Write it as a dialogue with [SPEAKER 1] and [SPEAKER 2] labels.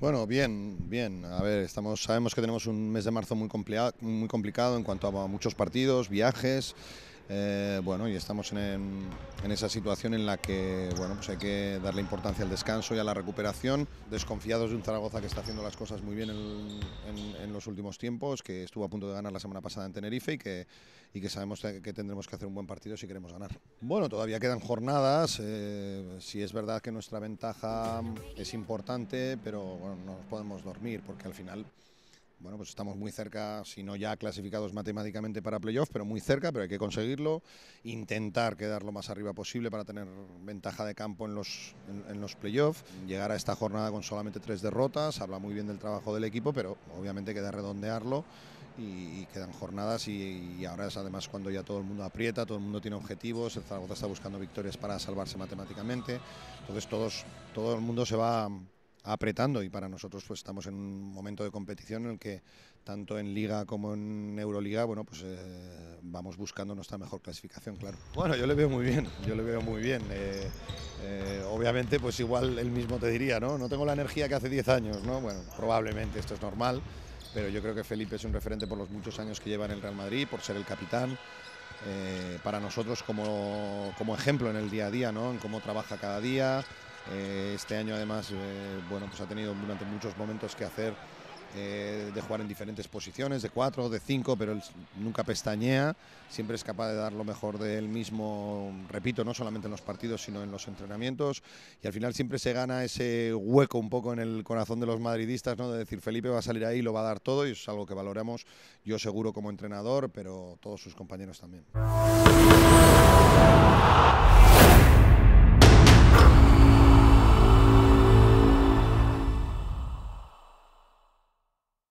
[SPEAKER 1] Bueno, bien, bien. A ver, estamos, sabemos que tenemos un mes de marzo muy, muy complicado en cuanto a muchos partidos, viajes. Eh, bueno, y estamos en, en, esa situación en la que bueno, pues hay que darle importancia al descanso y a la recuperación. Desconfiados de un Zaragoza que está haciendo las cosas muy bien en, en, los últimos tiempos, que estuvo a punto de ganar la semana pasada en Tenerife y que, y que sabemos que tendremos que hacer un buen partido si queremos ganar. Bueno, todavía quedan jornadas. Eh, si es verdad que nuestra ventaja es importante, pero bueno, no nos podemos dormir porque al final bueno, pues estamos muy cerca, si no ya clasificados matemáticamente para playoffs, pero muy cerca, pero hay que conseguirlo, intentar quedar lo más arriba posible para tener ventaja de campo en los, en, los playoffs, llegar a esta jornada con solamente tres derrotas, habla muy bien del trabajo del equipo, pero obviamente queda redondearlo y, quedan jornadas y, ahora es además cuando ya todo el mundo aprieta, todo el mundo tiene objetivos, el Zaragoza está buscando victorias para salvarse matemáticamente, entonces todos, todo el mundo se va apretando y para nosotros pues estamos en un momento de competición en el que tanto en liga como en Euroliga bueno pues eh, vamos buscando nuestra mejor clasificación claro bueno yo le veo muy bien yo le veo muy bien eh, eh, obviamente pues igual él mismo te diría no no tengo la energía que hace 10 años no bueno probablemente esto es normal pero yo creo que Felipe es un referente por los muchos años que lleva en el Real Madrid por ser el capitán para nosotros como, como ejemplo en el día a día, ¿no? en cómo trabaja cada día, eh, este año además, eh, bueno, pues ha tenido durante muchos momentos que hacer eh, de jugar en diferentes posiciones, de cuatro de cinco pero él nunca pestañea, siempre es capaz de dar lo mejor de él mismo, repito, no solamente en los partidos, sino en los entrenamientos, y al final siempre se gana ese hueco un poco en el corazón de los madridistas, ¿no? de decir, Felipe va a salir ahí, lo va a dar todo, y es algo que valoramos, yo seguro como entrenador, pero todos sus compañeros también.